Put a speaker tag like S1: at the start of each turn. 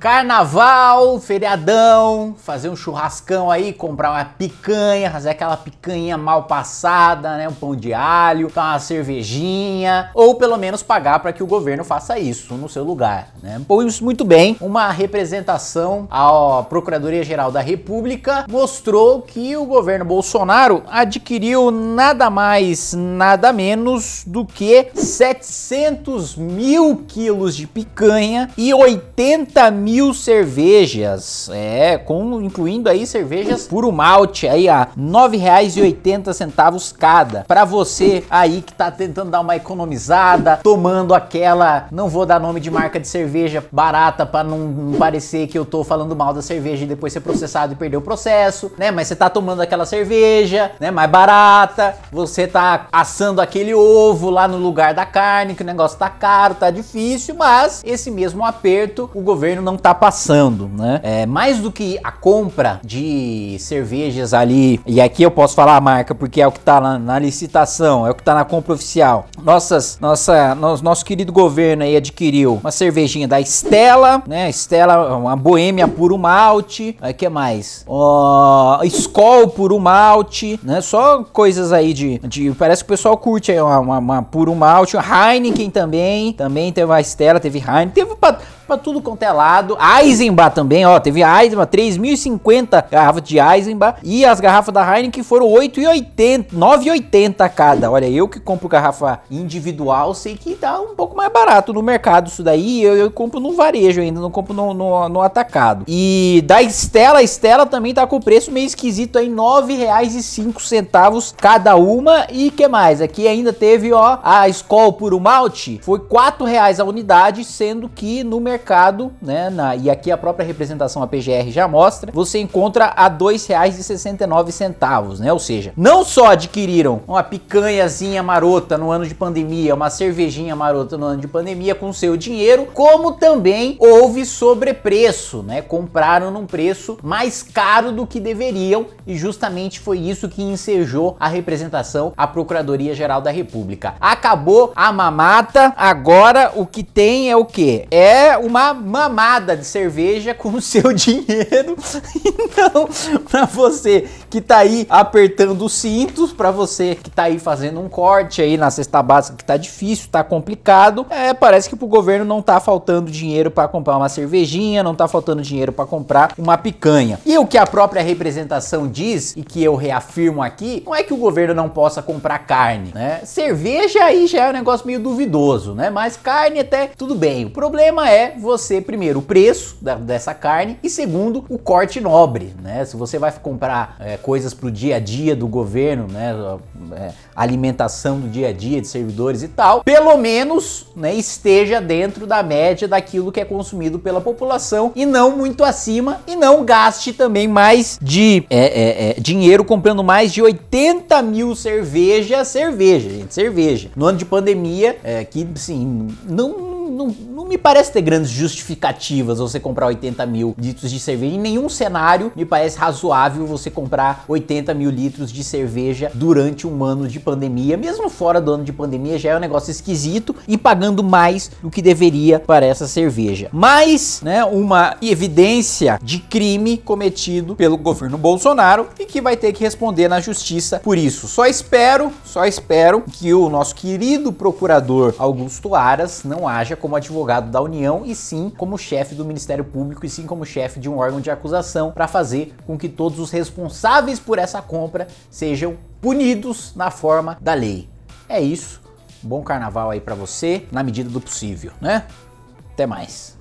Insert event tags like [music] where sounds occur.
S1: Carnaval, feriadão, fazer um churrascão aí, comprar uma picanha, fazer aquela picanha mal passada, né, um pão de alho, uma cervejinha, ou pelo menos pagar para que o governo faça isso no seu lugar, né? Pois muito bem, uma representação à Procuradoria Geral da República mostrou que o governo Bolsonaro adquiriu nada mais, nada menos do que 700 mil quilos de picanha e 80 mil mil cervejas, é, com, incluindo aí cervejas puro malte aí a R$ 9,80 cada, para você aí que tá tentando dar uma economizada, tomando aquela, não vou dar nome de marca de cerveja barata para não, não parecer que eu tô falando mal da cerveja e depois ser processado e perder o processo, né? Mas você tá tomando aquela cerveja, né, mais barata, você tá assando aquele ovo lá no lugar da carne, que o negócio tá caro, tá difícil, mas esse mesmo aperto o governo não tá passando, né? É, mais do que a compra de cervejas ali, e aqui eu posso falar a marca porque é o que tá na, na licitação, é o que tá na compra oficial. Nossas, nossa, nosso, nosso querido governo aí adquiriu uma cervejinha da Estela, né? Estela, uma boêmia puro malte, aí que mais? Uh, Skol puro malte, né? Só coisas aí de, de parece que o pessoal curte aí uma, uma, uma puro malte, Heineken também, também teve a Estela, teve Heineken, teve para tudo quanto é lado. Eisenbach também, ó, teve Eisenbach, 3.050 garrafas de Eisenbach e as garrafas da Heineken foram 8,80, 9,80 cada. Olha, eu que compro garrafa individual, sei que dá tá um pouco mais barato no mercado isso daí, eu, eu compro no varejo ainda, não compro no, no, no atacado. E da Estela, a Estela também tá com preço meio esquisito aí, R$ 9,05 cada uma. E que mais? Aqui ainda teve, ó, a Skol Puro Malte, foi R$ reais a unidade, sendo que no mercado mercado, né, na, e aqui a própria representação APGR já mostra, você encontra a R$ 2,69, né? Ou seja, não só adquiriram uma picanhazinha marota no ano de pandemia, uma cervejinha marota no ano de pandemia com seu dinheiro, como também houve sobrepreço, né? Compraram num preço mais caro do que deveriam e justamente foi isso que ensejou a representação à Procuradoria Geral da República. Acabou a mamata, agora o que tem é o que? É o uma mamada de cerveja com o seu [laughs] dinheiro. Então, para você que tá aí apertando os cintos, para você que tá aí fazendo um corte aí na cesta básica que tá difícil, tá complicado, é, parece que pro governo não tá faltando dinheiro para comprar uma cervejinha, não tá faltando dinheiro para comprar uma picanha. E o que a própria representação diz e que eu reafirmo aqui, não é que o governo não possa comprar carne, né? Cerveja aí já é um negócio meio duvidoso, né? Mas carne até tudo bem. O problema é você, primeiro, o preço da, dessa carne e segundo, o corte nobre, né? Se você vai comprar é, coisas para o dia a dia do governo, né? É, alimentação do dia a dia de servidores e tal, pelo menos né, esteja dentro da média daquilo que é consumido pela população e não muito acima e não gaste também mais de é, é, é dinheiro comprando mais de 80 mil cerveja, cerveja, gente, cerveja. No ano de pandemia, é, que sim, não não, não me parece ter grandes justificativas você comprar 80 mil litros de cerveja. Em nenhum cenário me parece razoável você comprar 80 mil litros de cerveja durante um ano de pandemia. Mesmo fora do ano de pandemia, já é um negócio esquisito e pagando mais do que deveria para essa cerveja. Mas, né, uma evidência de crime cometido pelo governo Bolsonaro e que vai ter que responder na justiça por isso. Só espero, só espero que o nosso querido procurador Augusto Aras não haja como advogado da União e sim como chefe do Ministério Público e sim como chefe de um órgão de acusação para fazer com que todos os responsáveis por essa compra sejam punidos na forma da lei. É isso. Bom carnaval aí para você, na medida do possível, né? Até mais.